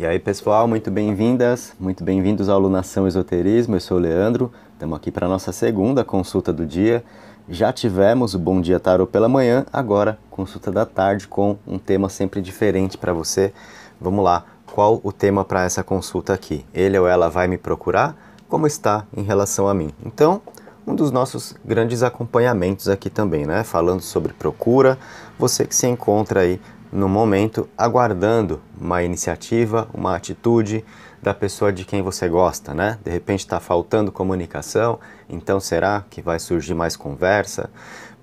E aí, pessoal, muito bem-vindas, muito bem-vindos ao Lunação Esoterismo. Eu sou o Leandro. Estamos aqui para a nossa segunda consulta do dia. Já tivemos o Bom Dia Tarot pela manhã, agora consulta da tarde com um tema sempre diferente para você. Vamos lá. Qual o tema para essa consulta aqui? Ele ou ela vai me procurar? Como está em relação a mim? Então, um dos nossos grandes acompanhamentos aqui também, né? Falando sobre procura, você que se encontra aí no momento, aguardando uma iniciativa, uma atitude da pessoa de quem você gosta, né? De repente está faltando comunicação, então será que vai surgir mais conversa?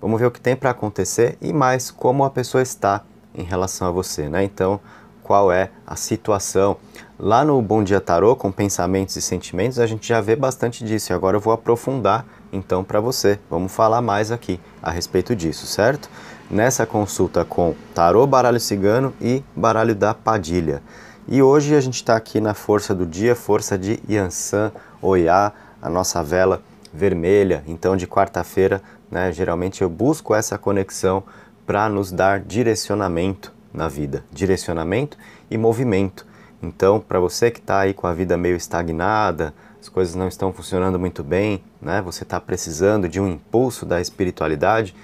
Vamos ver o que tem para acontecer e mais como a pessoa está em relação a você, né? Então, qual é a situação? Lá no Bom Dia Tarô, com pensamentos e sentimentos, a gente já vê bastante disso. E agora eu vou aprofundar então para você. Vamos falar mais aqui a respeito disso, certo? nessa consulta com tarô baralho cigano e baralho da Padilha. E hoje a gente está aqui na força do dia, força de Yansan Oiá, a nossa vela vermelha. Então, de quarta-feira, né, geralmente eu busco essa conexão para nos dar direcionamento na vida, direcionamento e movimento. Então, para você que está aí com a vida meio estagnada, as coisas não estão funcionando muito bem, né? Você está precisando de um impulso da espiritualidade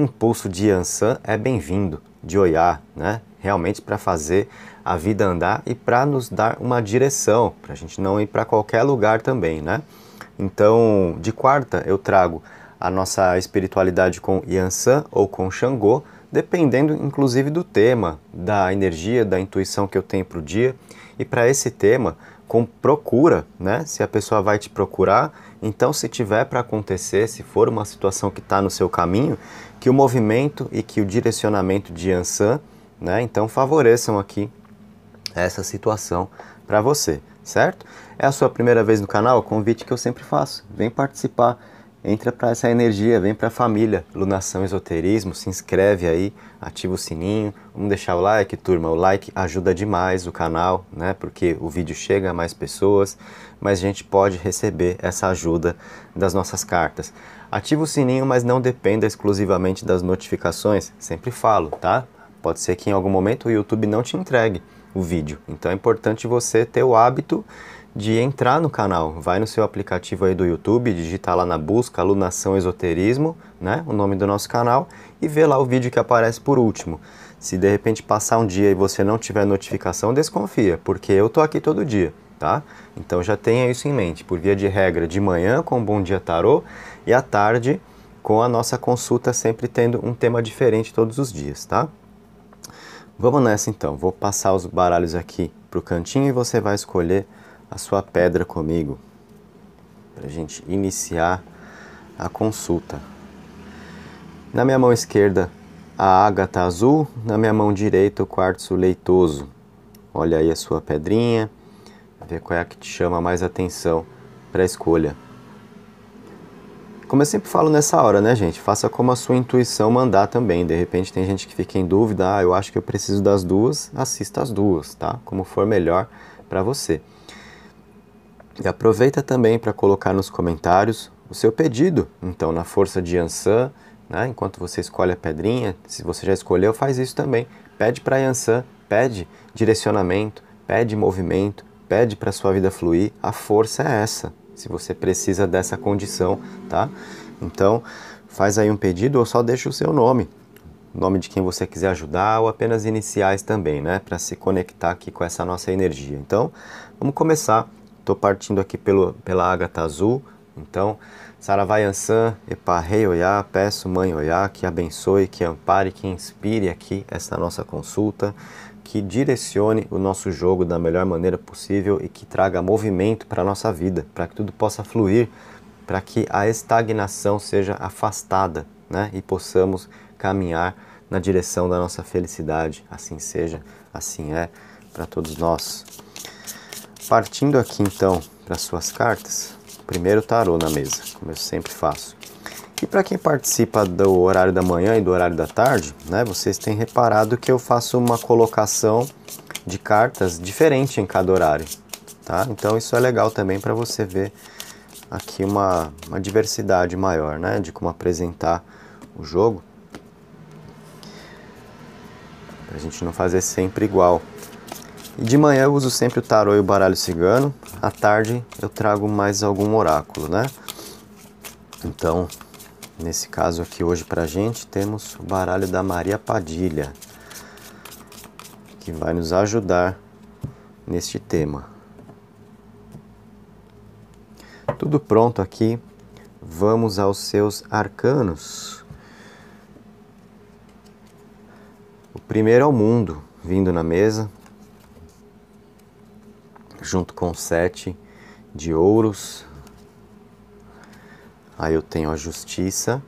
impulso de Yansan é bem-vindo, de olhar, né? realmente para fazer a vida andar e para nos dar uma direção, para a gente não ir para qualquer lugar também. Né? Então, de quarta, eu trago a nossa espiritualidade com Yansan ou com Xangô, dependendo inclusive do tema, da energia, da intuição que eu tenho para o dia. E para esse tema, com procura, né? Se a pessoa vai te procurar, então se tiver para acontecer, se for uma situação que está no seu caminho, que o movimento e que o direcionamento de Ansan, né, então favoreçam aqui essa situação para você, certo? É a sua primeira vez no canal, é convite que eu sempre faço. Vem participar, entra para essa energia, vem para a família Lunação Esoterismo, se inscreve aí, ativa o sininho, vamos deixar o like, turma. O like ajuda demais o canal, né? Porque o vídeo chega a mais pessoas, mas a gente pode receber essa ajuda das nossas cartas. Ativa o sininho, mas não dependa exclusivamente das notificações. Sempre falo, tá? Pode ser que em algum momento o YouTube não te entregue o vídeo. Então é importante você ter o hábito de entrar no canal. Vai no seu aplicativo aí do YouTube, digita lá na busca Alunação Esoterismo, né? O nome do nosso canal e vê lá o vídeo que aparece por último. Se de repente passar um dia e você não tiver notificação, desconfia, porque eu tô aqui todo dia, tá? Então já tenha isso em mente. Por via de regra, de manhã com o Bom Dia Tarô e à tarde com a nossa consulta sempre tendo um tema diferente todos os dias, tá? Vamos nessa então. Vou passar os baralhos aqui pro cantinho e você vai escolher a sua pedra comigo para gente iniciar a consulta. Na minha mão esquerda a ágata azul, na minha mão direita o quartzo leitoso. Olha aí a sua pedrinha, vê qual é a que te chama mais atenção para a escolha. Como eu sempre falo nessa hora, né, gente? Faça como a sua intuição mandar também. De repente tem gente que fica em dúvida, ah, eu acho que eu preciso das duas, assista as duas, tá? Como for melhor para você. E aproveita também para colocar nos comentários o seu pedido, então, na força de Yansan, né? enquanto você escolhe a pedrinha, se você já escolheu, faz isso também. Pede para Yansan, pede direcionamento, pede movimento, pede para sua vida fluir. A força é essa, se você precisa dessa condição, tá? Então, faz aí um pedido ou só deixa o seu nome, nome de quem você quiser ajudar ou apenas iniciais também, né, para se conectar aqui com essa nossa energia. Então, vamos começar. Estou partindo aqui pelo, pela Ágata Azul. Então, Saravai Ansan, Rei Oiá, peço Mãe Oiá que abençoe, que ampare, que inspire aqui essa nossa consulta que direcione o nosso jogo da melhor maneira possível e que traga movimento para a nossa vida, para que tudo possa fluir, para que a estagnação seja afastada né? e possamos caminhar na direção da nossa felicidade. Assim seja, assim é para todos nós. Partindo aqui então para suas cartas, primeiro tarô na mesa, como eu sempre faço. E para quem participa do horário da manhã e do horário da tarde, né, vocês têm reparado que eu faço uma colocação de cartas diferente em cada horário. Tá? Então isso é legal também para você ver aqui uma, uma diversidade maior né, de como apresentar o jogo. Para a gente não fazer sempre igual. E de manhã eu uso sempre o tarô e o baralho cigano. À tarde eu trago mais algum oráculo, né? Então, Nesse caso aqui hoje para a gente temos o baralho da Maria Padilha, que vai nos ajudar neste tema. Tudo pronto aqui, vamos aos seus arcanos. O primeiro é o mundo, vindo na mesa, junto com sete de ouros, Aí eu tenho a Justiça,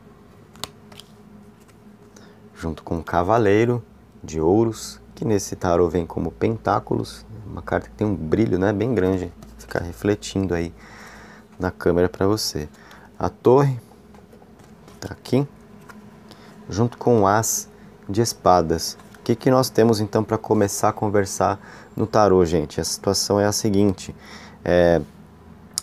junto com o Cavaleiro de Ouros, que nesse tarô vem como Pentáculos, uma carta que tem um brilho né, bem grande, ficar refletindo aí na câmera para você. A Torre, tá aqui, junto com o As de Espadas. O que, que nós temos então para começar a conversar no tarô, gente? A situação é a seguinte: é,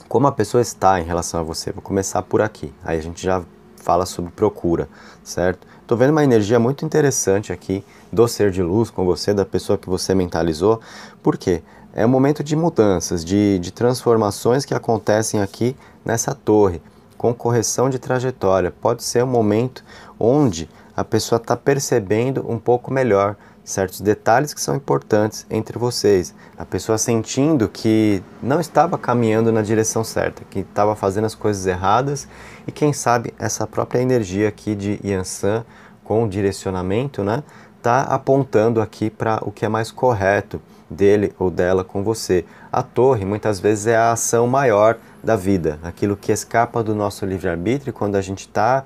como a pessoa está em relação a você. Vou começar por aqui. Aí a gente já fala sobre procura, certo? Estou vendo uma energia muito interessante aqui do ser de luz com você, da pessoa que você mentalizou. Por quê? É um momento de mudanças, de, de transformações que acontecem aqui nessa torre, com correção de trajetória. Pode ser um momento onde a pessoa está percebendo um pouco melhor certos detalhes que são importantes entre vocês. A pessoa sentindo que não estava caminhando na direção certa, que estava fazendo as coisas erradas e quem sabe essa própria energia aqui de Yansan com direcionamento, né, tá apontando aqui para o que é mais correto dele ou dela com você. A torre muitas vezes é a ação maior da vida, aquilo que escapa do nosso livre-arbítrio quando a gente está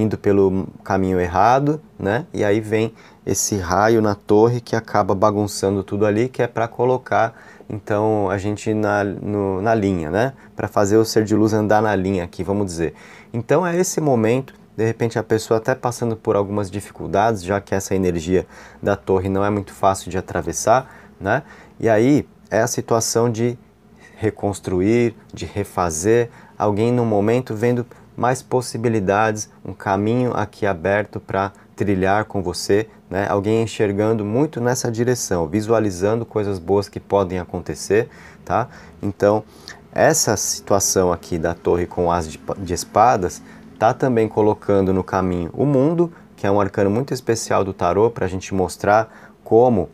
indo pelo caminho errado, né? E aí vem esse raio na torre que acaba bagunçando tudo ali, que é para colocar então a gente na, no, na linha, né? Para fazer o ser de luz andar na linha aqui, vamos dizer. Então é esse momento, de repente a pessoa até passando por algumas dificuldades, já que essa energia da torre não é muito fácil de atravessar, né? E aí é a situação de reconstruir, de refazer, alguém no momento vendo mais possibilidades, um caminho aqui aberto para trilhar com você, né? Alguém enxergando muito nessa direção, visualizando coisas boas que podem acontecer, tá? Então, essa situação aqui da torre com as de, de espadas tá também colocando no caminho o mundo, que é um arcano muito especial do tarô para a gente mostrar como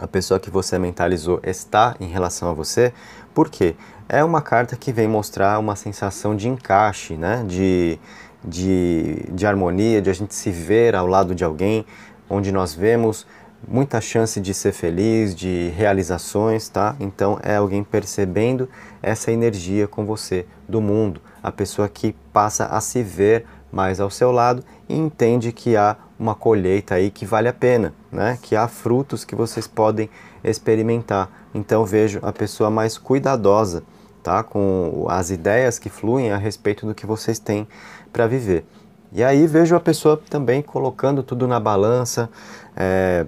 a pessoa que você mentalizou está em relação a você, porque é uma carta que vem mostrar uma sensação de encaixe, né? de, de, de harmonia, de a gente se ver ao lado de alguém, onde nós vemos muita chance de ser feliz, de realizações, tá? Então é alguém percebendo essa energia com você do mundo, a pessoa que passa a se ver mais ao seu lado e entende que há uma colheita aí que vale a pena, né? que há frutos que vocês podem experimentar. Então vejo a pessoa mais cuidadosa tá? com as ideias que fluem a respeito do que vocês têm para viver. E aí vejo a pessoa também colocando tudo na balança, é,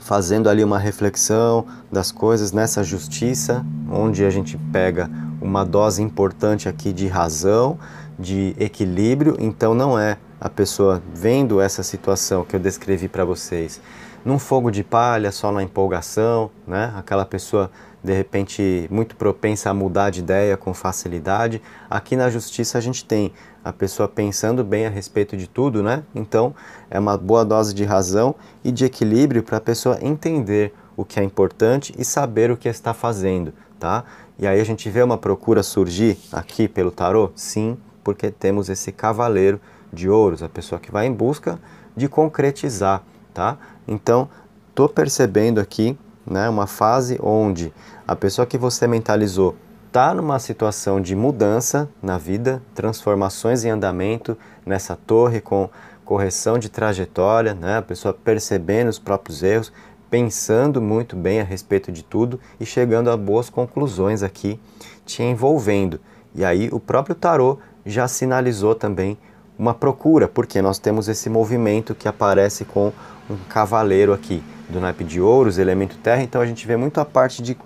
fazendo ali uma reflexão das coisas nessa justiça, onde a gente pega uma dose importante aqui de razão de equilíbrio, então não é a pessoa vendo essa situação que eu descrevi para vocês num fogo de palha, só na empolgação, né? Aquela pessoa de repente muito propensa a mudar de ideia com facilidade. Aqui na justiça a gente tem a pessoa pensando bem a respeito de tudo, né? Então é uma boa dose de razão e de equilíbrio para a pessoa entender o que é importante e saber o que está fazendo, tá? E aí a gente vê uma procura surgir aqui pelo tarô? Sim, porque temos esse cavaleiro de ouros, a pessoa que vai em busca de concretizar, tá? Então, tô percebendo aqui, né, uma fase onde a pessoa que você mentalizou tá numa situação de mudança na vida, transformações em andamento nessa torre com correção de trajetória, né? A pessoa percebendo os próprios erros, pensando muito bem a respeito de tudo e chegando a boas conclusões aqui, te envolvendo. E aí o próprio tarô já sinalizou também uma procura, porque nós temos esse movimento que aparece com um cavaleiro aqui, do naipe de ouros, elemento terra, então a gente vê muito a parte de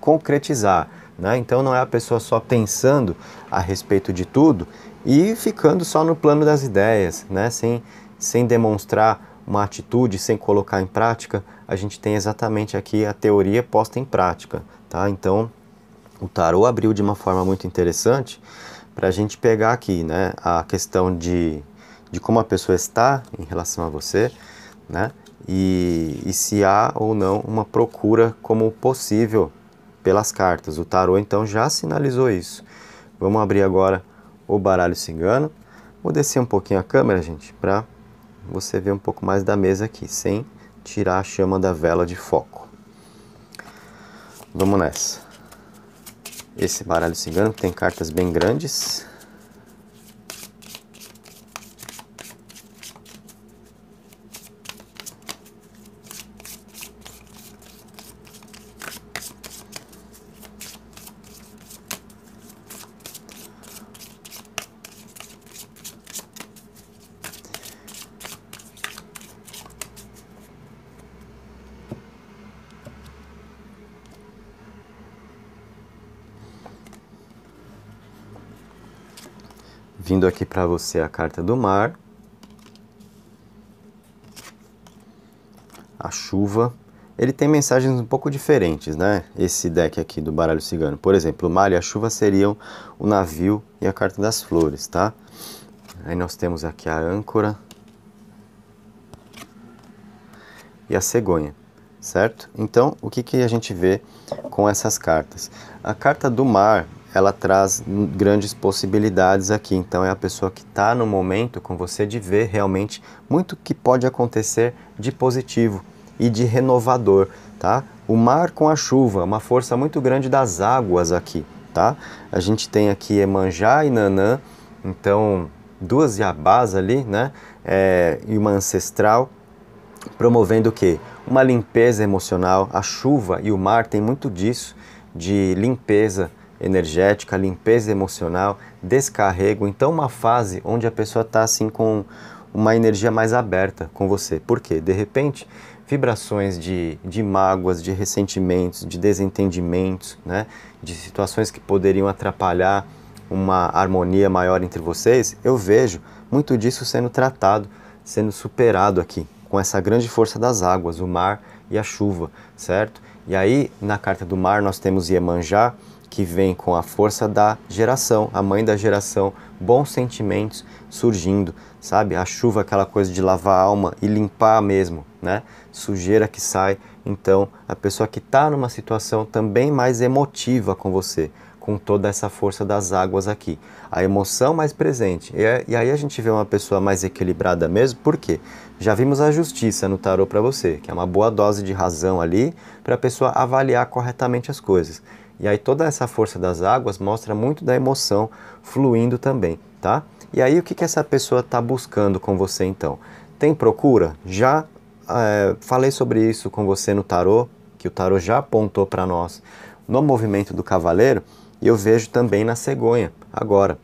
concretizar. Né? Então não é a pessoa só pensando a respeito de tudo e ficando só no plano das ideias, né? sem, sem demonstrar uma atitude, sem colocar em prática. A gente tem exatamente aqui a teoria posta em prática. Tá? Então o tarô abriu de uma forma muito interessante para a gente pegar aqui, né, a questão de, de como a pessoa está em relação a você, né, e, e se há ou não uma procura como possível pelas cartas. O tarô então já sinalizou isso. Vamos abrir agora o baralho cigano. Vou descer um pouquinho a câmera, gente, para você ver um pouco mais da mesa aqui, sem tirar a chama da vela de foco. Vamos nessa esse baralho cigano tem cartas bem grandes vindo aqui para você a carta do mar, a chuva. Ele tem mensagens um pouco diferentes, né? Esse deck aqui do baralho cigano. Por exemplo, o mar e a chuva seriam o navio e a carta das flores, tá? Aí nós temos aqui a âncora e a cegonha, certo? Então, o que, que a gente vê com essas cartas? A carta do mar, ela traz grandes possibilidades aqui. Então é a pessoa que está no momento com você de ver realmente muito que pode acontecer de positivo e de renovador, tá? O mar com a chuva, uma força muito grande das águas aqui, tá? A gente tem aqui Emanjá e Nanã, então duas Yabás ali, né? É, e uma ancestral, promovendo o quê? Uma limpeza emocional. A chuva e o mar tem muito disso, de limpeza energética, limpeza emocional, descarrego. Então, uma fase onde a pessoa está assim com uma energia mais aberta com você. Por quê? De repente, vibrações de, de mágoas, de ressentimentos, de desentendimentos, né? de situações que poderiam atrapalhar uma harmonia maior entre vocês, eu vejo muito disso sendo tratado, sendo superado aqui, com essa grande força das águas, o mar e a chuva, certo? E aí, na carta do mar, nós temos Iemanjá, que vem com a força da geração, a mãe da geração, bons sentimentos surgindo, sabe? A chuva, aquela coisa de lavar a alma e limpar mesmo, né? Sujeira que sai. Então, a pessoa que está numa situação também mais emotiva com você, com toda essa força das águas aqui. A emoção mais presente. E, é, aí a gente vê uma pessoa mais equilibrada mesmo, por quê? Já vimos a justiça no tarô para você, que é uma boa dose de razão ali para a pessoa avaliar corretamente as coisas. E aí toda essa força das águas mostra muito da emoção fluindo também, tá? E aí o que, que essa pessoa está buscando com você então? Tem procura? Já é, falei sobre isso com você no tarô, que o tarô já apontou para nós no movimento do cavaleiro, e eu vejo também na cegonha agora.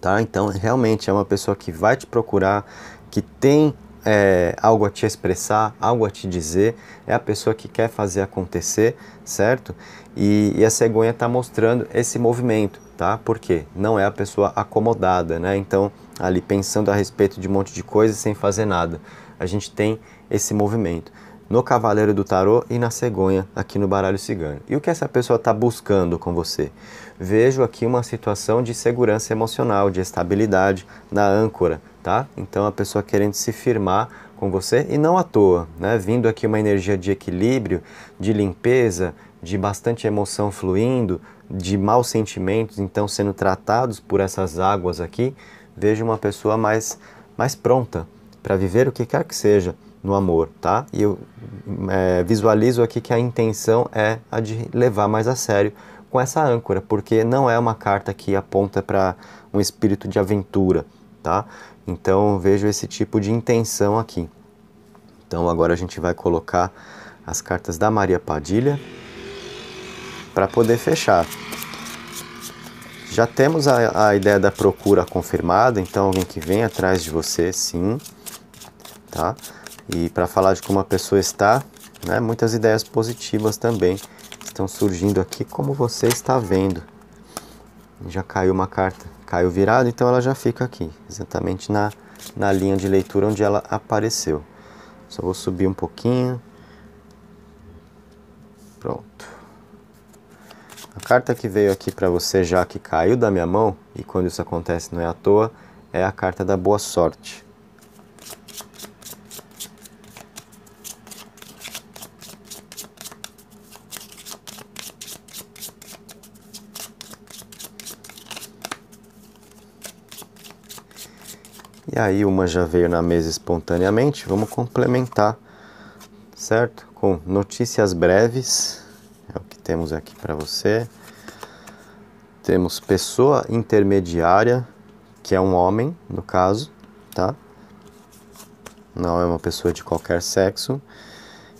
Tá? Então, realmente é uma pessoa que vai te procurar, que tem é, algo a te expressar, algo a te dizer, é a pessoa que quer fazer acontecer, certo? E, e a cegonha está mostrando esse movimento, tá? Porque não é a pessoa acomodada, né? Então, ali pensando a respeito de um monte de coisas sem fazer nada. A gente tem esse movimento no Cavaleiro do Tarô e na cegonha aqui no baralho cigano. E o que essa pessoa está buscando com você? Vejo aqui uma situação de segurança emocional, de estabilidade na âncora, tá? Então a pessoa querendo se firmar com você e não à toa, né? Vindo aqui uma energia de equilíbrio, de limpeza, de bastante emoção fluindo, de maus sentimentos, então sendo tratados por essas águas aqui, vejo uma pessoa mais mais pronta para viver o que quer que seja no amor, tá? E eu é, visualizo aqui que a intenção é a de levar mais a sério com essa âncora, porque não é uma carta que aponta para um espírito de aventura, tá? Então vejo esse tipo de intenção aqui. Então agora a gente vai colocar as cartas da Maria Padilha para poder fechar. Já temos a, a ideia da procura confirmada, então alguém que vem atrás de você, sim, tá? E para falar de como a pessoa está, né, muitas ideias positivas também estão surgindo aqui, como você está vendo. Já caiu uma carta caiu virado, então ela já fica aqui, exatamente na, na linha de leitura onde ela apareceu. Só vou subir um pouquinho. Pronto. A carta que veio aqui para você já que caiu da minha mão, e quando isso acontece não é à toa, é a carta da boa sorte. E aí uma já veio na mesa espontaneamente, vamos complementar, certo? Com notícias breves, é o que temos aqui para você. Temos pessoa intermediária, que é um homem, no caso, tá? Não é uma pessoa de qualquer sexo.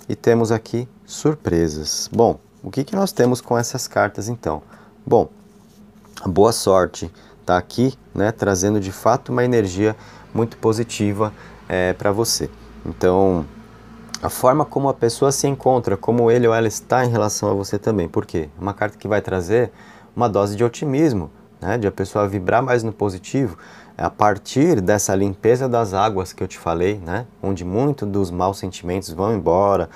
E temos aqui surpresas. Bom, o que, que nós temos com essas cartas então? Bom, boa sorte tá aqui, né, trazendo de fato uma energia muito positiva é, para você. Então, a forma como a pessoa se encontra, como ele ou ela está em relação a você também. Por quê? Uma carta que vai trazer uma dose de otimismo, né? de a pessoa vibrar mais no positivo, a partir dessa limpeza das águas que eu te falei, né? onde muito dos maus sentimentos vão embora,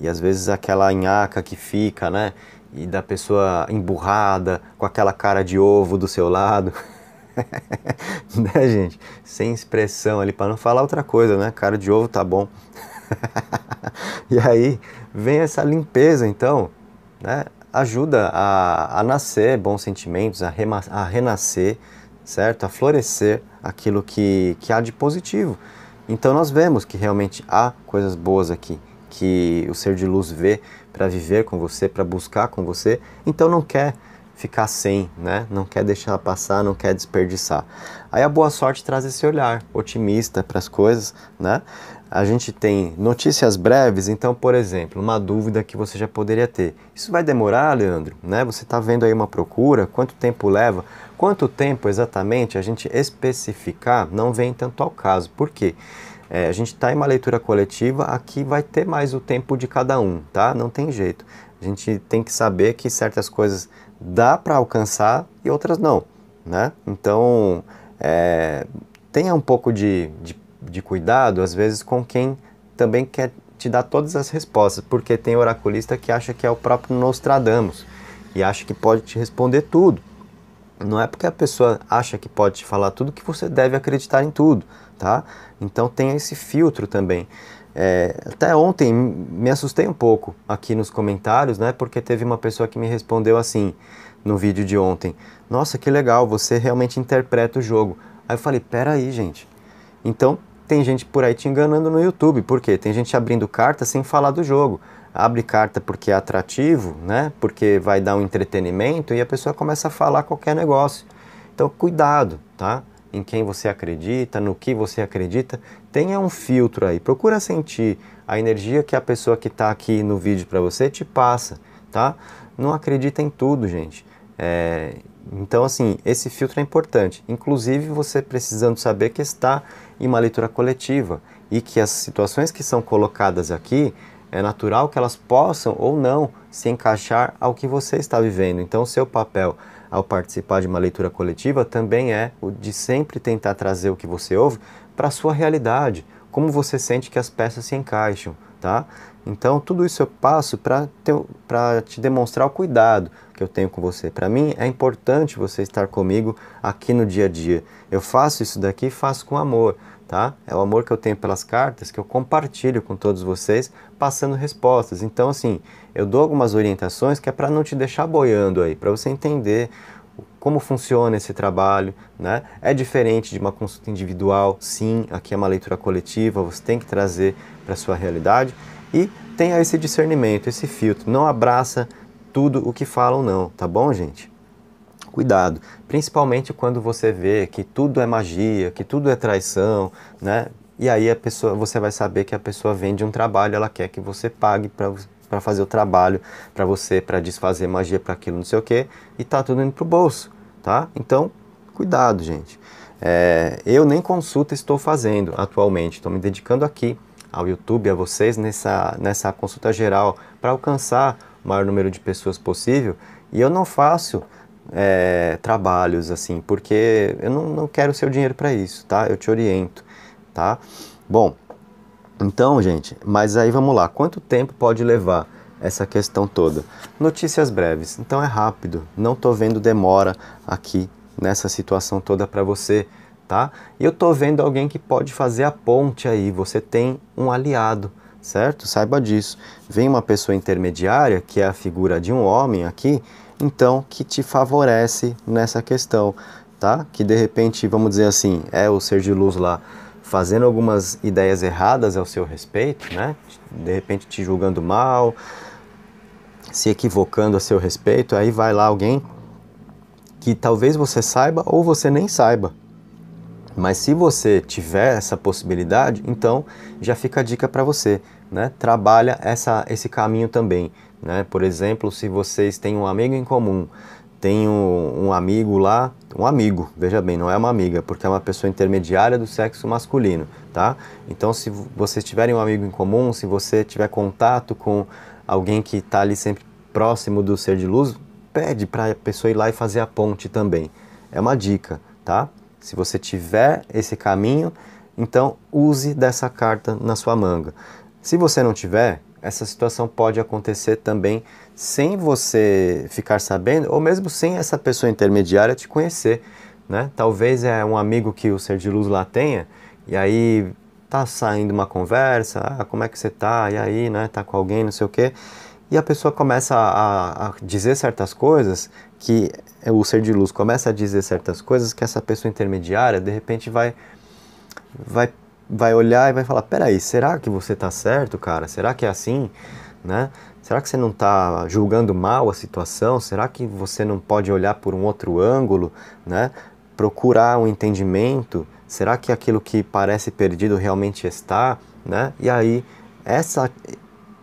e às vezes aquela nhaca que fica, né? e da pessoa emburrada, com aquela cara de ovo do seu lado, né, gente? Sem expressão ali, para não falar outra coisa, né? Cara de ovo tá bom. e aí vem essa limpeza, então, né? Ajuda a, a nascer bons sentimentos, a, rema, a renascer, certo? A florescer aquilo que, que há de positivo. Então nós vemos que realmente há coisas boas aqui, que o ser de luz vê para viver com você, para buscar com você. Então não quer ficar sem, né? Não quer deixar passar, não quer desperdiçar. Aí a boa sorte traz esse olhar otimista para as coisas, né? A gente tem notícias breves, então, por exemplo, uma dúvida que você já poderia ter. Isso vai demorar, Leandro? Né? Você está vendo aí uma procura? Quanto tempo leva? Quanto tempo exatamente a gente especificar não vem tanto ao caso. Por quê? É, a gente está em uma leitura coletiva, aqui vai ter mais o tempo de cada um, tá? Não tem jeito. A gente tem que saber que certas coisas dá para alcançar e outras não, né? Então, é, tenha um pouco de, de, de cuidado, às vezes, com quem também quer te dar todas as respostas, porque tem oraculista que acha que é o próprio Nostradamus e acha que pode te responder tudo. Não é porque a pessoa acha que pode te falar tudo que você deve acreditar em tudo, tá? Então tenha esse filtro também. É, até ontem me assustei um pouco aqui nos comentários, né? Porque teve uma pessoa que me respondeu assim no vídeo de ontem: Nossa, que legal, você realmente interpreta o jogo. Aí eu falei: Pera aí, gente. Então tem gente por aí te enganando no YouTube, por quê? Tem gente abrindo carta sem falar do jogo. Abre carta porque é atrativo, né? Porque vai dar um entretenimento e a pessoa começa a falar qualquer negócio. Então cuidado, tá? em quem você acredita, no que você acredita, tenha um filtro aí. Procura sentir a energia que a pessoa que está aqui no vídeo para você te passa, tá? Não acredita em tudo, gente. É... Então, assim, esse filtro é importante. Inclusive, você precisando saber que está em uma leitura coletiva e que as situações que são colocadas aqui é natural que elas possam ou não se encaixar ao que você está vivendo. Então, seu papel ao participar de uma leitura coletiva também é o de sempre tentar trazer o que você ouve para a sua realidade, como você sente que as peças se encaixam, tá? Então, tudo isso eu passo para te demonstrar o cuidado, que eu tenho com você. Para mim é importante você estar comigo aqui no dia a dia. Eu faço isso daqui, faço com amor, tá? É o amor que eu tenho pelas cartas que eu compartilho com todos vocês, passando respostas. Então assim, eu dou algumas orientações que é para não te deixar boiando aí, para você entender como funciona esse trabalho, né? É diferente de uma consulta individual, sim, aqui é uma leitura coletiva, você tem que trazer para sua realidade e tenha esse discernimento, esse filtro, não abraça tudo o que falam, não, tá bom, gente? Cuidado, principalmente quando você vê que tudo é magia, que tudo é traição, né? E aí a pessoa, você vai saber que a pessoa vende um trabalho, ela quer que você pague para para fazer o trabalho para você, para desfazer magia para aquilo, não sei o que, e tá tudo indo pro bolso, tá? Então, cuidado, gente. É, eu nem consulta estou fazendo atualmente, estou me dedicando aqui ao YouTube, a vocês, nessa, nessa consulta geral, para alcançar maior número de pessoas possível. E eu não faço é, trabalhos assim, porque eu não, não quero seu dinheiro para isso, tá? Eu te oriento, tá? Bom, então, gente, mas aí vamos lá. Quanto tempo pode levar essa questão toda? Notícias breves. Então é rápido. Não tô vendo demora aqui nessa situação toda para você. Tá? E eu tô vendo alguém que pode fazer a ponte aí. Você tem um aliado certo? Saiba disso. Vem uma pessoa intermediária, que é a figura de um homem aqui, então que te favorece nessa questão, tá? Que de repente, vamos dizer assim, é o ser de luz lá fazendo algumas ideias erradas ao seu respeito, né? De repente te julgando mal, se equivocando a seu respeito, aí vai lá alguém que talvez você saiba ou você nem saiba, mas se você tiver essa possibilidade, então já fica a dica para você, né? Trabalha essa, esse caminho também, né? Por exemplo, se vocês têm um amigo em comum, tem um, um amigo lá, um amigo, veja bem, não é uma amiga, porque é uma pessoa intermediária do sexo masculino, tá? Então, se vocês tiverem um amigo em comum, se você tiver contato com alguém que está ali sempre próximo do ser de luz, pede para a pessoa ir lá e fazer a ponte também. É uma dica, tá? Se você tiver esse caminho, então use dessa carta na sua manga. Se você não tiver, essa situação pode acontecer também sem você ficar sabendo, ou mesmo sem essa pessoa intermediária te conhecer. Né? Talvez é um amigo que o ser de luz lá tenha, e aí tá saindo uma conversa, ah, como é que você tá, e aí, né, tá com alguém, não sei o quê, e a pessoa começa a, a dizer certas coisas que é, o ser de luz começa a dizer certas coisas que essa pessoa intermediária de repente vai vai vai olhar e vai falar: "Peraí, será que você tá certo, cara? Será que é assim?", né? Será que você não está julgando mal a situação? Será que você não pode olhar por um outro ângulo, né? Procurar um entendimento? Será que aquilo que parece perdido realmente está, né? E aí essa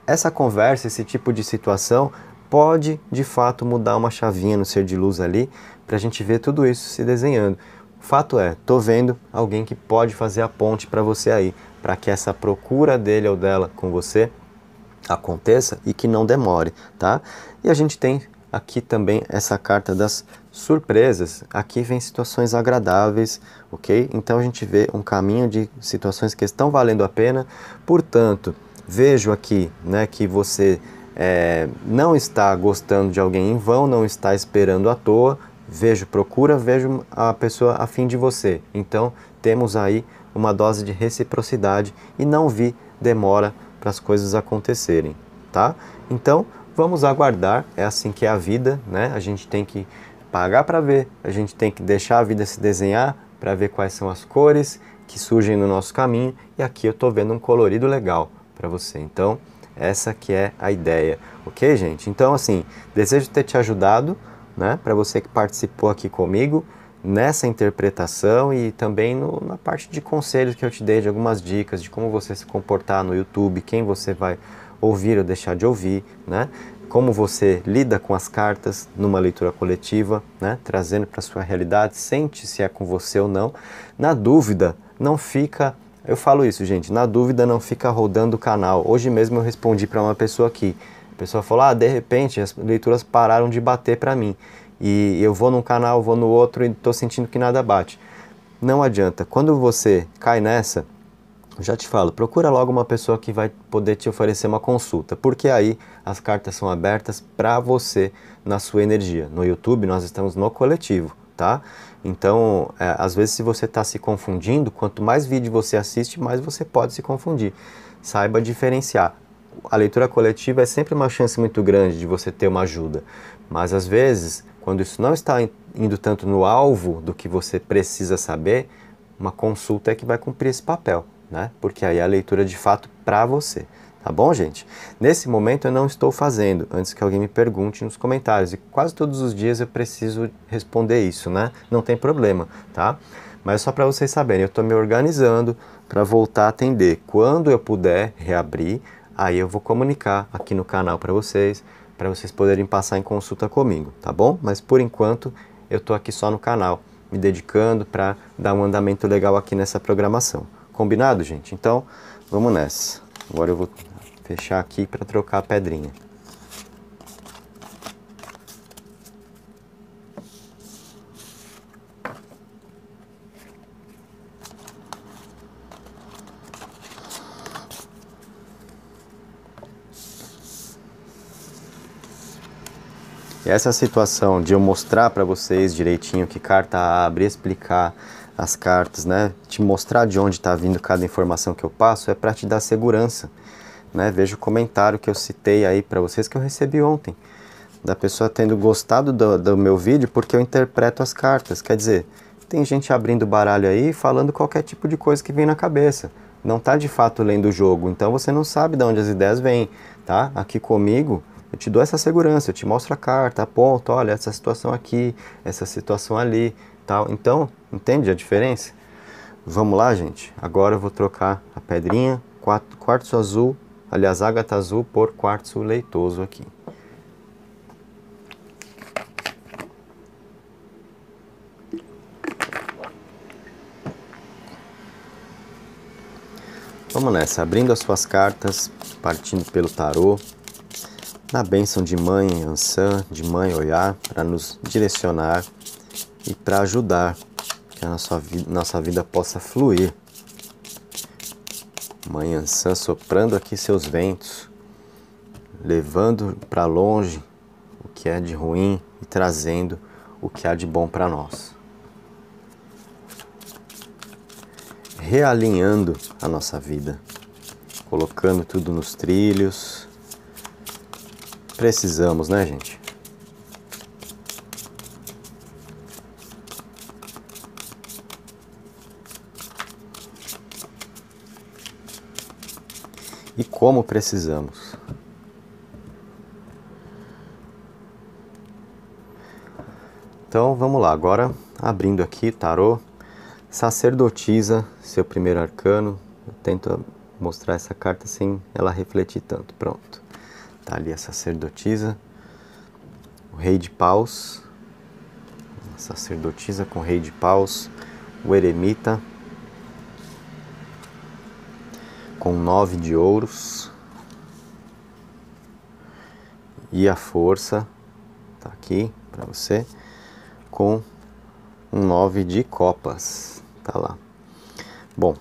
essa conversa, esse tipo de situação pode de fato mudar uma chavinha no ser de luz ali para a gente ver tudo isso se desenhando. Fato é, tô vendo alguém que pode fazer a ponte para você aí, para que essa procura dele ou dela com você aconteça e que não demore, tá? E a gente tem aqui também essa carta das surpresas. Aqui vem situações agradáveis, ok? Então a gente vê um caminho de situações que estão valendo a pena. Portanto, vejo aqui, né, que você é, não está gostando de alguém em vão, não está esperando à toa, vejo, procura, vejo a pessoa afim de você. Então temos aí uma dose de reciprocidade e não vi demora para as coisas acontecerem, tá? Então vamos aguardar, é assim que é a vida, né? A gente tem que pagar para ver, a gente tem que deixar a vida se desenhar para ver quais são as cores que surgem no nosso caminho e aqui eu estou vendo um colorido legal para você. Então essa que é a ideia, ok, gente? Então, assim, desejo ter te ajudado, né? Para você que participou aqui comigo nessa interpretação e também no, na parte de conselhos que eu te dei, de algumas dicas de como você se comportar no YouTube, quem você vai ouvir ou deixar de ouvir, né? Como você lida com as cartas numa leitura coletiva, né? Trazendo para sua realidade, sente se é com você ou não. Na dúvida, não fica eu falo isso, gente. Na dúvida, não fica rodando o canal. Hoje mesmo eu respondi para uma pessoa aqui. A pessoa falou: ah, de repente as leituras pararam de bater para mim. E eu vou num canal, vou no outro e estou sentindo que nada bate. Não adianta. Quando você cai nessa, já te falo, procura logo uma pessoa que vai poder te oferecer uma consulta, porque aí as cartas são abertas para você na sua energia. No YouTube nós estamos no coletivo tá? Então, é, às vezes, se você está se confundindo, quanto mais vídeo você assiste, mais você pode se confundir. Saiba diferenciar. A leitura coletiva é sempre uma chance muito grande de você ter uma ajuda, mas às vezes, quando isso não está indo tanto no alvo do que você precisa saber, uma consulta é que vai cumprir esse papel, né? Porque aí é a leitura de fato para você. Tá bom, gente? Nesse momento eu não estou fazendo, antes que alguém me pergunte nos comentários. E quase todos os dias eu preciso responder isso, né? Não tem problema, tá? Mas só para vocês saberem, eu estou me organizando para voltar a atender. Quando eu puder reabrir, aí eu vou comunicar aqui no canal para vocês, para vocês poderem passar em consulta comigo, tá bom? Mas por enquanto eu estou aqui só no canal, me dedicando para dar um andamento legal aqui nessa programação. Combinado, gente? Então, vamos nessa. Agora eu vou fechar aqui para trocar a pedrinha. Essa situação de eu mostrar para vocês direitinho que carta abre, explicar as cartas, né? Te mostrar de onde está vindo cada informação que eu passo é para te dar segurança. Né? Veja o comentário que eu citei aí para vocês que eu recebi ontem, da pessoa tendo gostado do, do meu vídeo porque eu interpreto as cartas. Quer dizer, tem gente abrindo baralho aí falando qualquer tipo de coisa que vem na cabeça. Não está de fato lendo o jogo, então você não sabe de onde as ideias vêm, tá? Aqui comigo, eu te dou essa segurança, eu te mostro a carta, aponto, olha, essa situação aqui, essa situação ali, tal. Então, entende a diferença? Vamos lá, gente? Agora eu vou trocar a pedrinha, quartzo azul aliás, ágata azul por quartzo leitoso aqui. Vamos nessa, abrindo as suas cartas, partindo pelo tarô, na bênção de Mãe ançã, de Mãe Oyá, para nos direcionar e para ajudar que a nossa, nossa vida possa fluir Manhã sã soprando aqui seus ventos, levando para longe o que é de ruim e trazendo o que há de bom para nós. Realinhando a nossa vida, colocando tudo nos trilhos. Precisamos, né, gente? como precisamos. Então vamos lá, agora abrindo aqui tarô, sacerdotisa, seu primeiro arcano. Eu tento mostrar essa carta sem ela refletir tanto. Pronto. Tá ali a sacerdotisa, o rei de paus, sacerdotisa com rei de paus, o eremita com nove de ouros. E a força tá aqui para você com um nove de copas, tá lá. Bom,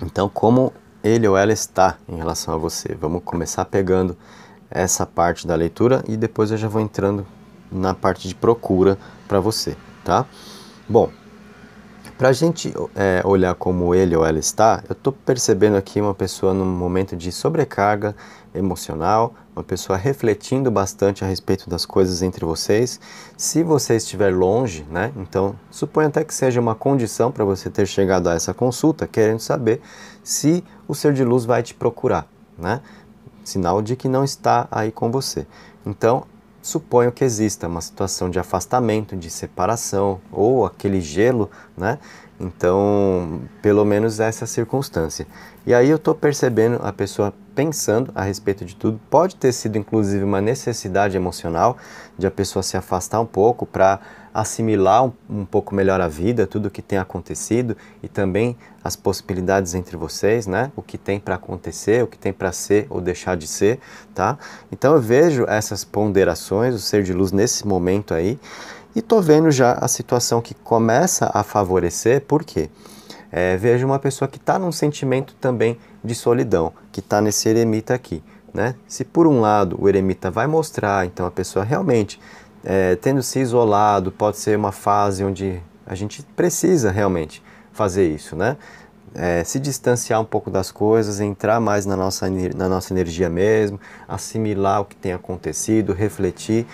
então como ele ou ela está em relação a você? Vamos começar pegando essa parte da leitura e depois eu já vou entrando na parte de procura para você, tá? Bom, para a gente é, olhar como ele ou ela está, eu estou percebendo aqui uma pessoa num momento de sobrecarga emocional, uma pessoa refletindo bastante a respeito das coisas entre vocês. Se você estiver longe, né? Então, suponho até que seja uma condição para você ter chegado a essa consulta, querendo saber se o ser de luz vai te procurar, né? Sinal de que não está aí com você. Então, suponho que exista uma situação de afastamento, de separação ou aquele gelo, né? Então, pelo menos essa circunstância. E aí eu estou percebendo a pessoa pensando a respeito de tudo. Pode ter sido inclusive uma necessidade emocional de a pessoa se afastar um pouco para assimilar um, um, pouco melhor a vida, tudo o que tem acontecido e também as possibilidades entre vocês, né? O que tem para acontecer, o que tem para ser ou deixar de ser, tá? Então eu vejo essas ponderações, o ser de luz nesse momento aí, e tô vendo já a situação que começa a favorecer, por quê? É, vejo uma pessoa que está num sentimento também de solidão, que está nesse eremita aqui. Né? Se por um lado o eremita vai mostrar, então a pessoa realmente é, tendo se isolado, pode ser uma fase onde a gente precisa realmente fazer isso, né? É, se distanciar um pouco das coisas, entrar mais na nossa, na nossa energia mesmo, assimilar o que tem acontecido, refletir.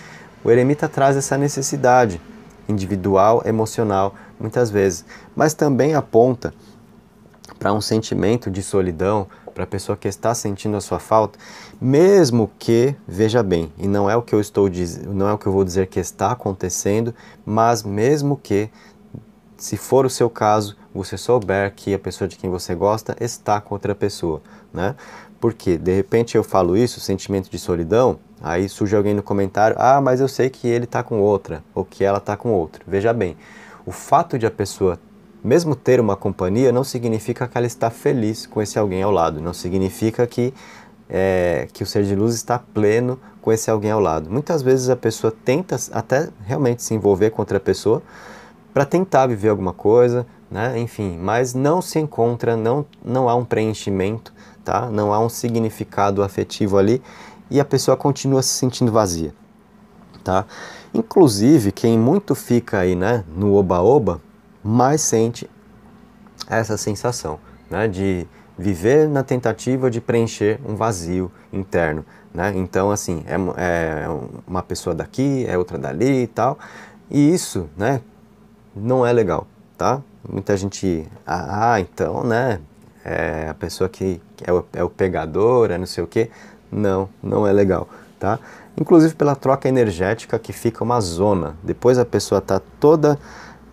O eremita traz essa necessidade individual, emocional, muitas vezes, mas também aponta para um sentimento de solidão, para a pessoa que está sentindo a sua falta, mesmo que, veja bem, e não é o que eu estou não é o que eu vou dizer que está acontecendo, mas mesmo que se for o seu caso, você souber que a pessoa de quem você gosta está com outra pessoa, né? Porque de repente eu falo isso, sentimento de solidão, aí surge alguém no comentário: "Ah, mas eu sei que ele está com outra ou que ela está com outro". Veja bem, o fato de a pessoa mesmo ter uma companhia não significa que ela está feliz com esse alguém ao lado, não significa que, é, que o ser de luz está pleno com esse alguém ao lado. Muitas vezes a pessoa tenta até realmente se envolver com outra pessoa para tentar viver alguma coisa, né? enfim, mas não se encontra, não, não há um preenchimento, tá? não há um significado afetivo ali e a pessoa continua se sentindo vazia. Tá? Inclusive, quem muito fica aí né, no oba-oba, mais sente essa sensação né, de viver na tentativa de preencher um vazio interno. Né? Então, assim, é, é, uma pessoa daqui, é outra dali e tal. E isso né, não é legal, tá? Muita gente, ah, ah então, né, é a pessoa que é o, é o pegador, é não sei o quê. Não, não é legal, tá? Inclusive pela troca energética que fica uma zona. Depois a pessoa tá toda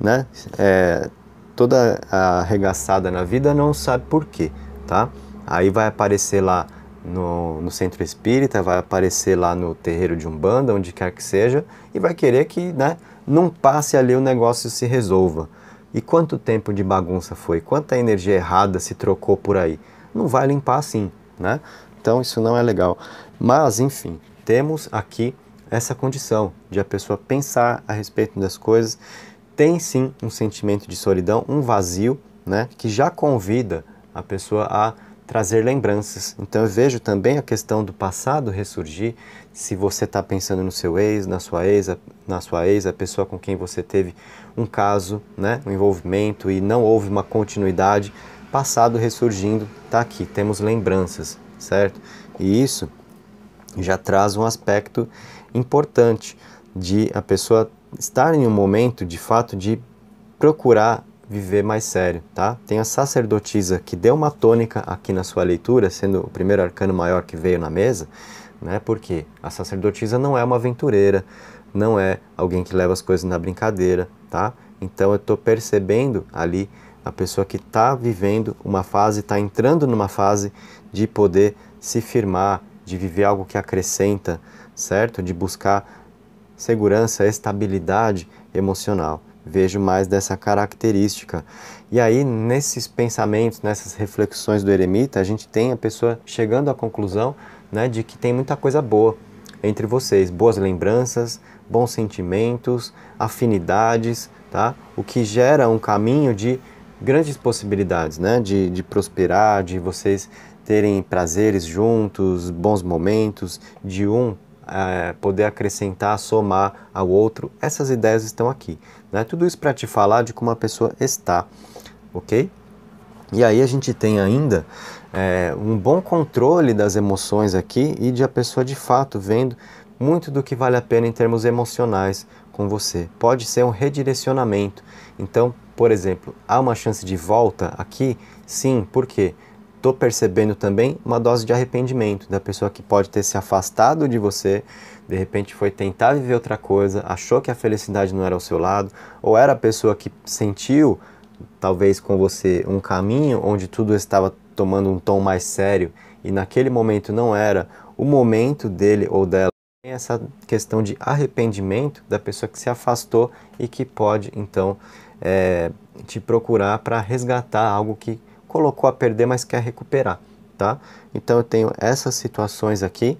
né? É, toda arregaçada na vida não sabe por quê, tá? Aí vai aparecer lá no, no, centro espírita, vai aparecer lá no terreiro de Umbanda, onde quer que seja, e vai querer que né, não passe ali o negócio se resolva. E quanto tempo de bagunça foi? Quanta energia errada se trocou por aí? Não vai limpar assim, né? Então isso não é legal. Mas, enfim, temos aqui essa condição de a pessoa pensar a respeito das coisas tem sim um sentimento de solidão, um vazio, né, que já convida a pessoa a trazer lembranças. Então eu vejo também a questão do passado ressurgir. Se você está pensando no seu ex, na sua ex, na sua ex, a pessoa com quem você teve um caso, né, um envolvimento e não houve uma continuidade, passado ressurgindo, está aqui. Temos lembranças, certo? E isso já traz um aspecto importante de a pessoa estar em um momento de fato de procurar viver mais sério, tá? Tem a sacerdotisa que deu uma tônica aqui na sua leitura, sendo o primeiro arcano maior que veio na mesa, né? Porque a sacerdotisa não é uma aventureira, não é alguém que leva as coisas na brincadeira, tá? Então eu estou percebendo ali a pessoa que está vivendo uma fase, está entrando numa fase de poder se firmar, de viver algo que acrescenta, certo? De buscar segurança, estabilidade emocional. Vejo mais dessa característica. E aí, nesses pensamentos, nessas reflexões do eremita, a gente tem a pessoa chegando à conclusão né, de que tem muita coisa boa entre vocês, boas lembranças, bons sentimentos, afinidades, tá? O que gera um caminho de grandes possibilidades, né? De, de prosperar, de vocês terem prazeres juntos, bons momentos, de um é, poder acrescentar, somar ao outro, essas ideias estão aqui. Né? Tudo isso para te falar de como a pessoa está, ok? E aí a gente tem ainda é, um bom controle das emoções aqui e de a pessoa de fato vendo muito do que vale a pena em termos emocionais com você. Pode ser um redirecionamento. Então, por exemplo, há uma chance de volta aqui? Sim, por quê? estou percebendo também uma dose de arrependimento da pessoa que pode ter se afastado de você, de repente foi tentar viver outra coisa, achou que a felicidade não era ao seu lado, ou era a pessoa que sentiu, talvez com você, um caminho onde tudo estava tomando um tom mais sério e naquele momento não era o momento dele ou dela. Tem essa questão de arrependimento da pessoa que se afastou e que pode então é, te procurar para resgatar algo que colocou a perder, mas quer recuperar, tá? Então eu tenho essas situações aqui.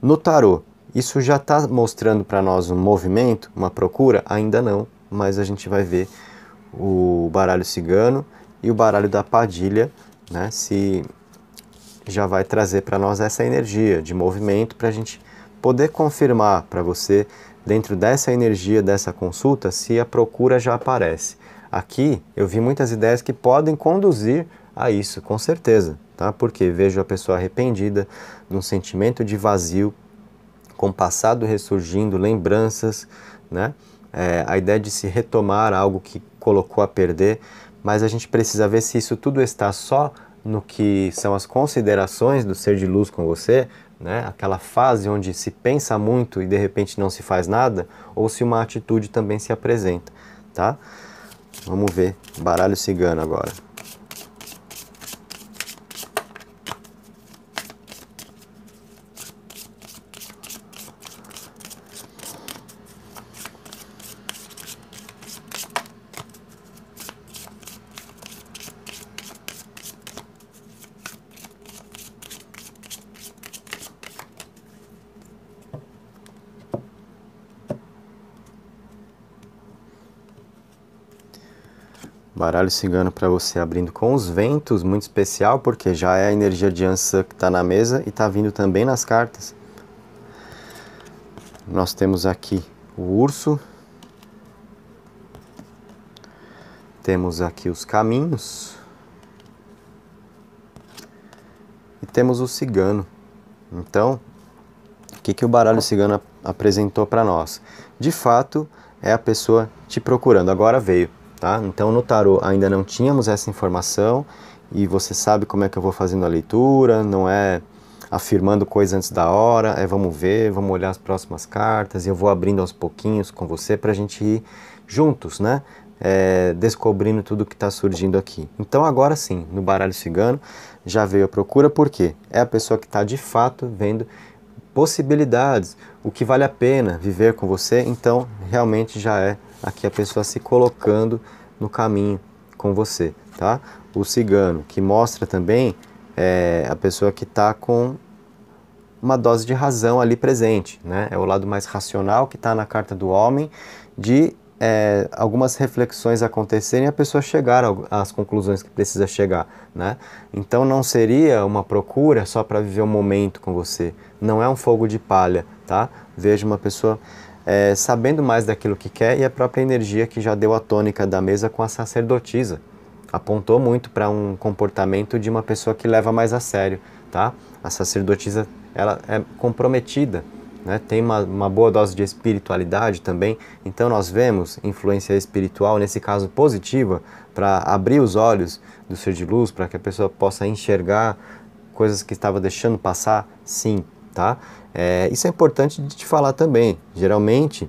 No tarô, isso já está mostrando para nós um movimento, uma procura? Ainda não, mas a gente vai ver o baralho cigano e o baralho da padilha, né? Se já vai trazer para nós essa energia de movimento para a gente poder confirmar para você, dentro dessa energia dessa consulta, se a procura já aparece. Aqui eu vi muitas ideias que podem conduzir a isso, com certeza, tá? Porque vejo a pessoa arrependida, num sentimento de vazio, com o passado ressurgindo, lembranças, né? É, a ideia de se retomar algo que colocou a perder, mas a gente precisa ver se isso tudo está só no que são as considerações do ser de luz com você, né? aquela fase onde se pensa muito e de repente não se faz nada, ou se uma atitude também se apresenta. Tá? Vamos ver, baralho cigano agora. baralho cigano para você abrindo com os ventos, muito especial, porque já é a energia de Ansa que está na mesa e está vindo também nas cartas. Nós temos aqui o urso, temos aqui os caminhos e temos o cigano. Então, o que, que o baralho cigano ap apresentou para nós? De fato, é a pessoa te procurando. Agora veio. Tá? Então no tarô ainda não tínhamos essa informação e você sabe como é que eu vou fazendo a leitura, não é afirmando coisa antes da hora, é vamos ver, vamos olhar as próximas cartas e eu vou abrindo aos pouquinhos com você para a gente ir juntos, né? É, descobrindo tudo que está surgindo aqui. Então agora sim, no baralho cigano já veio a procura, porque é a pessoa que está de fato vendo possibilidades, o que vale a pena viver com você, então realmente já é aqui a pessoa se colocando no caminho com você, tá? O cigano, que mostra também é, a pessoa que está com uma dose de razão ali presente, né? É o lado mais racional que está na carta do homem de é, algumas reflexões acontecerem e a pessoa chegar às conclusões que precisa chegar, né? Então não seria uma procura só para viver um momento com você, não é um fogo de palha, tá? Veja uma pessoa é, sabendo mais daquilo que quer e a própria energia que já deu a tônica da mesa com a sacerdotisa. Apontou muito para um comportamento de uma pessoa que leva mais a sério, tá? A sacerdotisa, ela é comprometida, né? tem uma, uma boa dose de espiritualidade também, então nós vemos influência espiritual, nesse caso positiva, para abrir os olhos do ser de luz, para que a pessoa possa enxergar coisas que estava deixando passar, sim, tá? É, isso é importante de te falar também. Geralmente,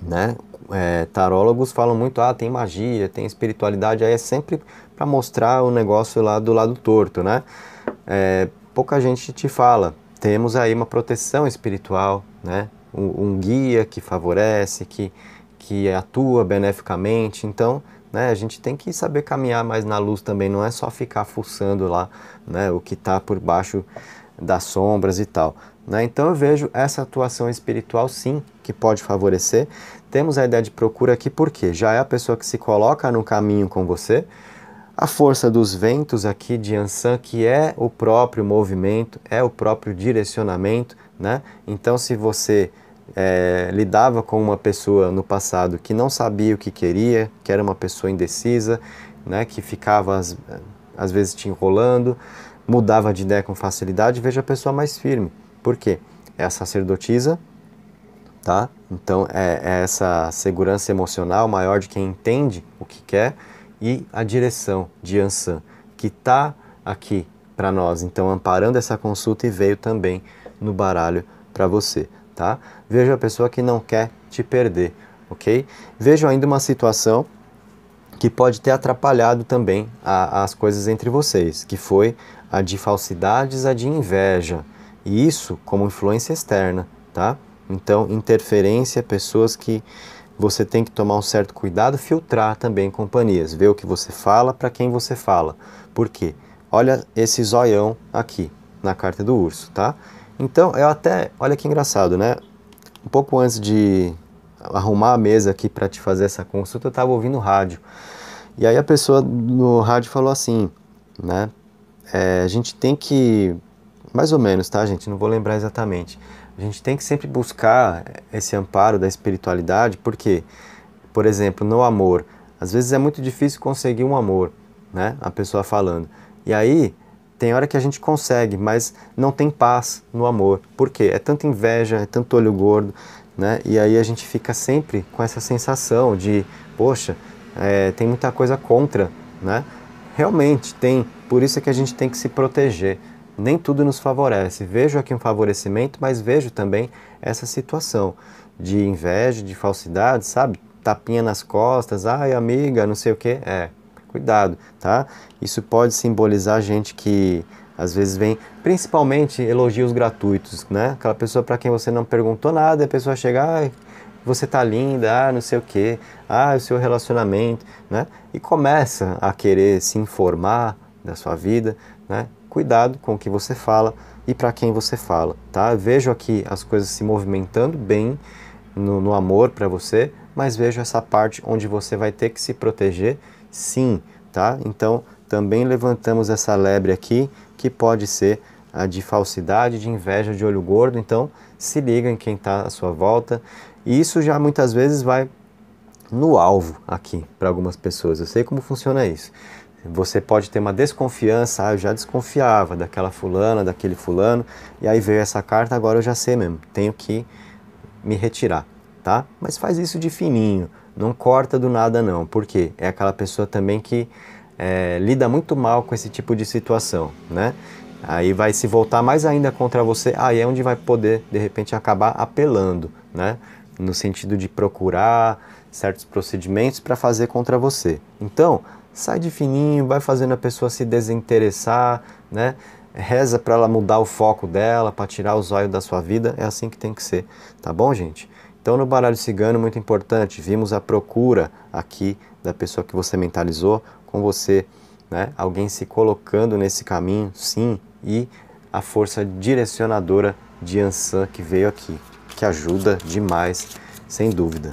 né, é, tarólogos falam muito, ah, tem magia, tem espiritualidade, aí é sempre para mostrar o negócio lá do lado torto, né? É, pouca gente te fala, temos aí uma proteção espiritual, né? Um, um guia que favorece, que, que atua beneficamente, então... Né, a gente tem que saber caminhar mais na luz também, não é só ficar fuçando lá né, o que está por baixo das sombras e tal. Né? Então eu vejo essa atuação espiritual sim que pode favorecer. Temos a ideia de procura aqui porque já é a pessoa que se coloca no caminho com você. A força dos ventos aqui de Ansan, que é o próprio movimento, é o próprio direcionamento. Né? Então, se você é, lidava com uma pessoa no passado que não sabia o que queria, que era uma pessoa indecisa, né, que ficava às, às vezes te enrolando, mudava de ideia com facilidade, veja a pessoa mais firme. Por quê? É a sacerdotisa, tá? Então é, é essa segurança emocional maior de quem entende o que quer e a direção de Ansan, que tá aqui para nós, então amparando essa consulta e veio também no baralho para você, tá? Veja a pessoa que não quer te perder, ok? Vejo ainda uma situação que pode ter atrapalhado também a, as coisas entre vocês, que foi a de falsidades, a de inveja, e isso como influência externa, tá? Então, interferência, pessoas que você tem que tomar um certo cuidado, filtrar também companhias, ver o que você fala, para quem você fala. Por quê? Olha esse zoião aqui na carta do urso, tá? Então, eu até, olha que engraçado, né? Um pouco antes de arrumar a mesa aqui para te fazer essa consulta, eu estava ouvindo rádio. E aí a pessoa no rádio falou assim, né? É, a gente tem que mais ou menos, tá, gente? Não vou lembrar exatamente. A gente tem que sempre buscar esse amparo da espiritualidade, porque, por exemplo, no amor, às vezes é muito difícil conseguir um amor, né? A pessoa falando. E aí, tem hora que a gente consegue, mas não tem paz no amor. Por quê? É tanta inveja, é tanto olho gordo, né? E aí a gente fica sempre com essa sensação de, poxa, é, tem muita coisa contra, né? Realmente tem, por isso é que a gente tem que se proteger nem tudo nos favorece. Vejo aqui um favorecimento, mas vejo também essa situação de inveja, de falsidade, sabe? Tapinha nas costas, ai amiga, não sei o que. É, cuidado, tá? Isso pode simbolizar gente que às vezes vem, principalmente elogios gratuitos, né? Aquela pessoa para quem você não perguntou nada, a pessoa chega, ai, você tá linda, ah, não sei o que, ah, o seu relacionamento, né? E começa a querer se informar da sua vida, né? cuidado com o que você fala e para quem você fala, tá? Vejo aqui as coisas se movimentando bem no, no amor para você, mas vejo essa parte onde você vai ter que se proteger, sim, tá? Então, também levantamos essa lebre aqui, que pode ser a de falsidade, de inveja, de olho gordo. Então, se liga em quem está à sua volta. E isso já muitas vezes vai no alvo aqui para algumas pessoas. Eu sei como funciona isso. Você pode ter uma desconfiança, ah, eu já desconfiava daquela fulana, daquele fulano, e aí veio essa carta, agora eu já sei mesmo, tenho que me retirar, tá? Mas faz isso de fininho, não corta do nada não, porque é aquela pessoa também que é, lida muito mal com esse tipo de situação, né? Aí vai se voltar mais ainda contra você, aí é onde vai poder, de repente, acabar apelando, né? No sentido de procurar certos procedimentos para fazer contra você. Então, sai de fininho, vai fazendo a pessoa se desinteressar, né? Reza para ela mudar o foco dela, para tirar os olhos da sua vida, é assim que tem que ser, tá bom, gente? Então, no baralho cigano, muito importante, vimos a procura aqui da pessoa que você mentalizou com você, né? Alguém se colocando nesse caminho, sim, e a força direcionadora de Ansan que veio aqui, que ajuda demais, sem dúvida.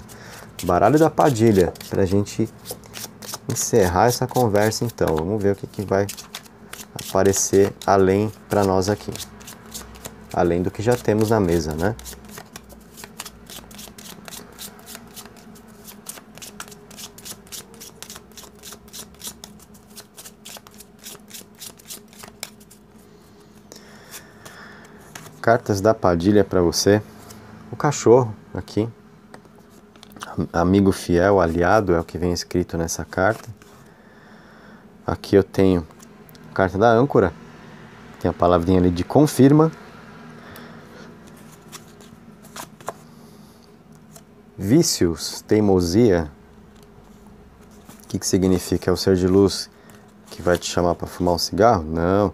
Baralho da Padilha, para a gente encerrar essa conversa então. Vamos ver o que, que vai aparecer além para nós aqui. Além do que já temos na mesa, né? Cartas da Padilha para você. O cachorro aqui amigo fiel, aliado, é o que vem escrito nessa carta. Aqui eu tenho a carta da âncora, tem a palavrinha ali de confirma. Vícios, teimosia, o que, que significa? É o ser de luz que vai te chamar para fumar um cigarro? Não.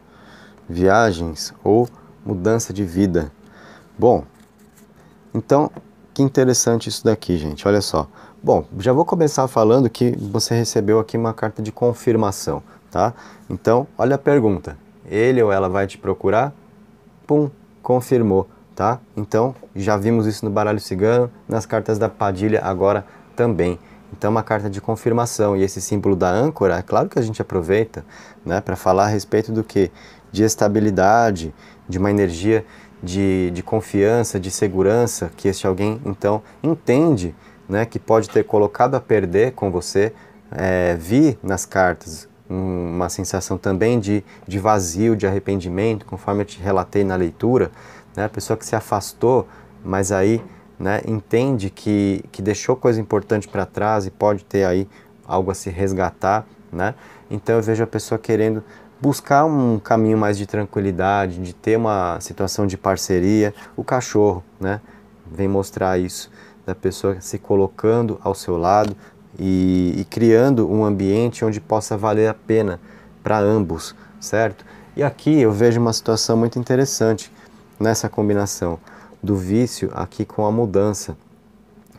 Viagens ou mudança de vida. Bom, então que interessante isso daqui, gente. Olha só. Bom, já vou começar falando que você recebeu aqui uma carta de confirmação, tá? Então, olha a pergunta. Ele ou ela vai te procurar? Pum, confirmou, tá? Então, já vimos isso no baralho cigano, nas cartas da Padilha agora também. Então, uma carta de confirmação e esse símbolo da âncora, é claro que a gente aproveita, né, para falar a respeito do que de estabilidade, de uma energia de, de confiança, de segurança que este alguém então entende né, que pode ter colocado a perder com você, é, vi nas cartas uma sensação também de, de vazio, de arrependimento, conforme eu te relatei na leitura, né, a pessoa que se afastou, mas aí né, entende que, que deixou coisa importante para trás e pode ter aí algo a se resgatar, né? Então eu vejo a pessoa querendo buscar um caminho mais de tranquilidade, de ter uma situação de parceria. O cachorro, né, vem mostrar isso da pessoa se colocando ao seu lado e, e criando um ambiente onde possa valer a pena para ambos, certo? E aqui eu vejo uma situação muito interessante nessa combinação do vício aqui com a mudança,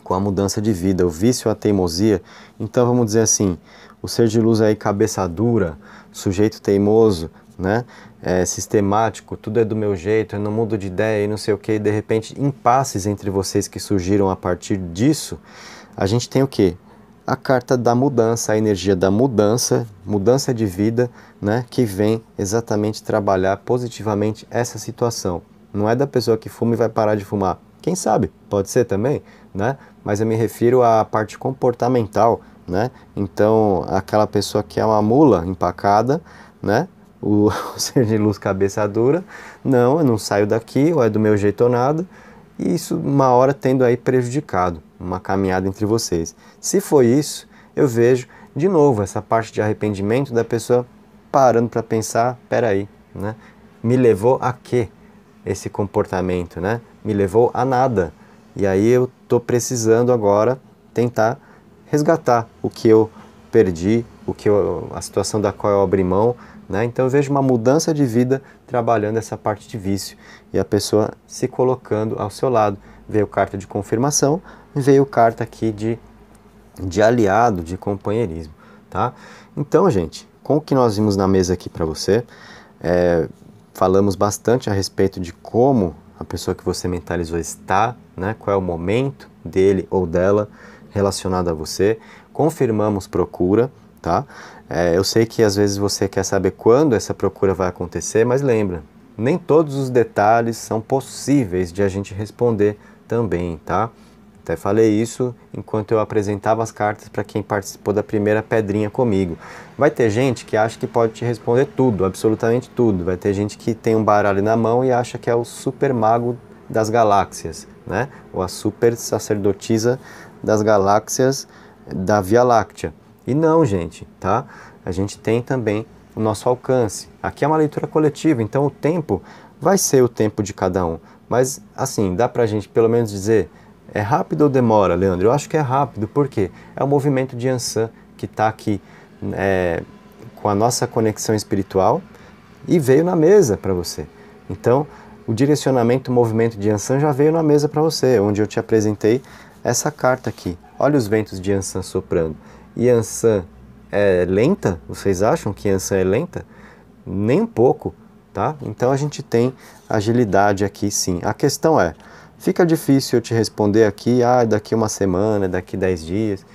com a mudança de vida, o vício a teimosia. Então vamos dizer assim, o ser de luz aí cabeça dura, sujeito teimoso, né? É, sistemático, tudo é do meu jeito, eu não mudo de ideia e não sei o que, de repente impasses entre vocês que surgiram a partir disso, a gente tem o que? A carta da mudança, a energia da mudança, mudança de vida, né, que vem exatamente trabalhar positivamente essa situação. Não é da pessoa que fuma e vai parar de fumar. Quem sabe? Pode ser também, né? Mas eu me refiro à parte comportamental né? Então, aquela pessoa que é uma mula empacada, né? O ser de luz cabeça dura, não, eu não saio daqui, ou é do meu jeito ou nada, e isso uma hora tendo aí prejudicado uma caminhada entre vocês. Se foi isso, eu vejo de novo essa parte de arrependimento da pessoa parando para pensar, peraí, né? Me levou a quê esse comportamento, né? Me levou a nada. E aí eu tô precisando agora tentar resgatar o que eu perdi, o que eu, a situação da qual eu abri mão. Né? Então eu vejo uma mudança de vida trabalhando essa parte de vício e a pessoa se colocando ao seu lado. Veio carta de confirmação, veio carta aqui de, de aliado, de companheirismo. Tá? Então, gente, com o que nós vimos na mesa aqui para você, é, falamos bastante a respeito de como a pessoa que você mentalizou está, né? qual é o momento dele ou dela relacionada a você, confirmamos procura, tá? É, eu sei que às vezes você quer saber quando essa procura vai acontecer, mas lembra, nem todos os detalhes são possíveis de a gente responder também, tá? Até falei isso enquanto eu apresentava as cartas para quem participou da primeira pedrinha comigo. Vai ter gente que acha que pode te responder tudo, absolutamente tudo. Vai ter gente que tem um baralho na mão e acha que é o super mago das galáxias, né? Ou a super sacerdotisa das galáxias da Via Láctea. E não, gente, tá? A gente tem também o nosso alcance. Aqui é uma leitura coletiva, então o tempo vai ser o tempo de cada um. Mas, assim, dá pra gente pelo menos dizer, é rápido ou demora, Leandro? Eu acho que é rápido, por quê? É o movimento de Ansan que está aqui é, com a nossa conexão espiritual e veio na mesa para você. Então, o direcionamento, o movimento de Ansan já veio na mesa para você, onde eu te apresentei essa carta aqui. Olha os ventos de ansan soprando. e ansan é lenta? Vocês acham que ansan é lenta? Nem um pouco, tá? Então a gente tem agilidade aqui sim. A questão é, fica difícil eu te responder aqui, ah, daqui uma semana, daqui dez dias,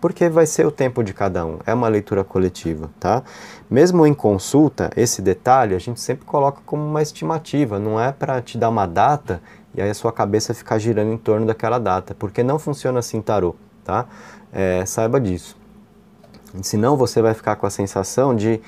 porque vai ser o tempo de cada um, é uma leitura coletiva, tá? Mesmo em consulta, esse detalhe a gente sempre coloca como uma estimativa, não é para te dar uma data e aí a sua cabeça ficar girando em torno daquela data, porque não funciona assim tarô, tá? É, saiba disso. Senão você vai ficar com a sensação de,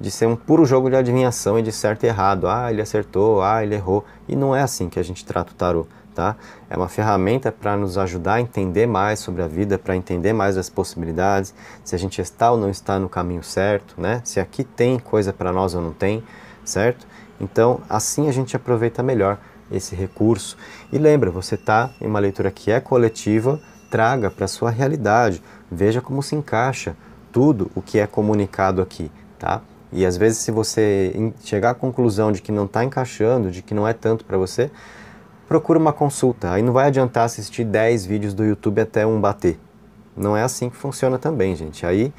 de ser um puro jogo de adivinhação e de certo e errado. Ah, ele acertou, ah, ele errou. E não é assim que a gente trata o tarô, tá? É uma ferramenta para nos ajudar a entender mais sobre a vida, para entender mais as possibilidades, se a gente está ou não está no caminho certo, né? Se aqui tem coisa para nós ou não tem, certo? Então, assim a gente aproveita melhor esse recurso. E lembra, você está em uma leitura que é coletiva, traga para a sua realidade, veja como se encaixa tudo o que é comunicado aqui, tá? E às vezes se você chegar à conclusão de que não está encaixando, de que não é tanto para você, procura uma consulta. Aí não vai adiantar assistir 10 vídeos do YouTube até um bater. Não é assim que funciona também, gente. Aí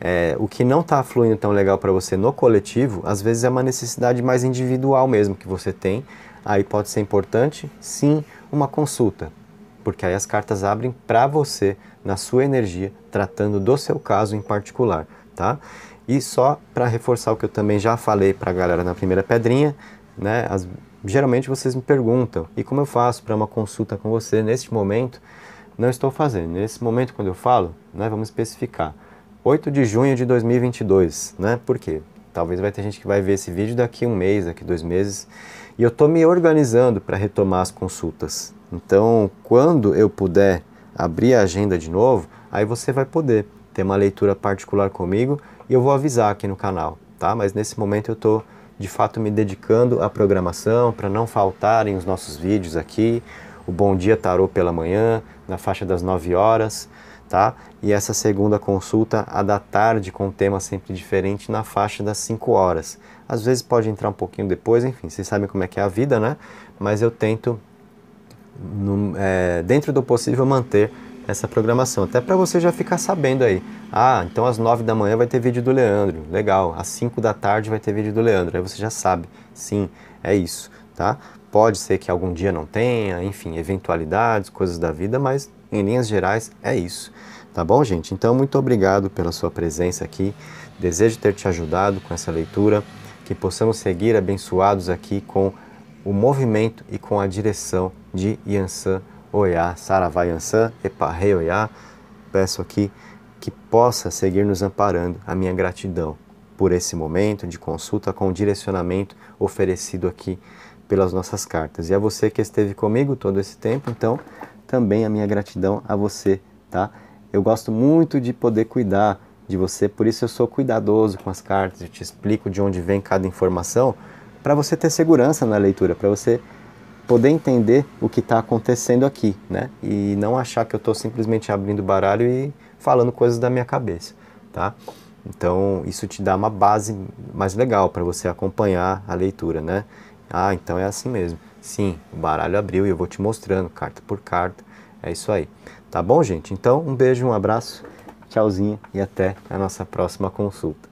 é, o que não está fluindo tão legal para você no coletivo, às vezes é uma necessidade mais individual mesmo que você tem aí pode ser importante, sim, uma consulta, porque aí as cartas abrem para você, na sua energia, tratando do seu caso em particular, tá? E só para reforçar o que eu também já falei para a galera na primeira pedrinha, né? As, geralmente vocês me perguntam, e como eu faço para uma consulta com você neste momento? Não estou fazendo. Nesse momento, quando eu falo, né, vamos especificar. 8 de junho de 2022, né? Por quê? Talvez vai ter gente que vai ver esse vídeo daqui um mês, daqui dois meses, e eu estou me organizando para retomar as consultas. Então, quando eu puder abrir a agenda de novo, aí você vai poder ter uma leitura particular comigo e eu vou avisar aqui no canal, tá? Mas nesse momento eu estou de fato me dedicando à programação para não faltarem os nossos vídeos aqui, o Bom Dia Tarô pela manhã, na faixa das 9 horas, tá? E essa segunda consulta, a da tarde, com tema sempre diferente, na faixa das 5 horas. Às vezes pode entrar um pouquinho depois, enfim, vocês sabem como é que é a vida, né? Mas eu tento, no, é, dentro do possível, manter essa programação. Até para você já ficar sabendo aí. Ah, então às 9 da manhã vai ter vídeo do Leandro. Legal. Às 5 da tarde vai ter vídeo do Leandro. Aí você já sabe. Sim, é isso, tá? Pode ser que algum dia não tenha, enfim, eventualidades, coisas da vida, mas em linhas gerais, é isso. Tá bom, gente? Então, muito obrigado pela sua presença aqui. Desejo ter te ajudado com essa leitura, que possamos seguir abençoados aqui com o movimento e com a direção de Yansan Oiá, Saravá Yansan, Eparre Oya. Peço aqui que possa seguir nos amparando a minha gratidão por esse momento de consulta com o direcionamento oferecido aqui pelas nossas cartas. E a você que esteve comigo todo esse tempo, então, também a minha gratidão a você, tá? Eu gosto muito de poder cuidar de você, por isso eu sou cuidadoso com as cartas, eu te explico de onde vem cada informação, para você ter segurança na leitura, para você poder entender o que está acontecendo aqui, né? E não achar que eu estou simplesmente abrindo baralho e falando coisas da minha cabeça, tá? Então isso te dá uma base mais legal para você acompanhar a leitura, né? Ah, então é assim mesmo. Sim, o baralho abriu e eu vou te mostrando carta por carta. É isso aí. Tá bom, gente? Então, um beijo, um abraço, tchauzinho e até a nossa próxima consulta.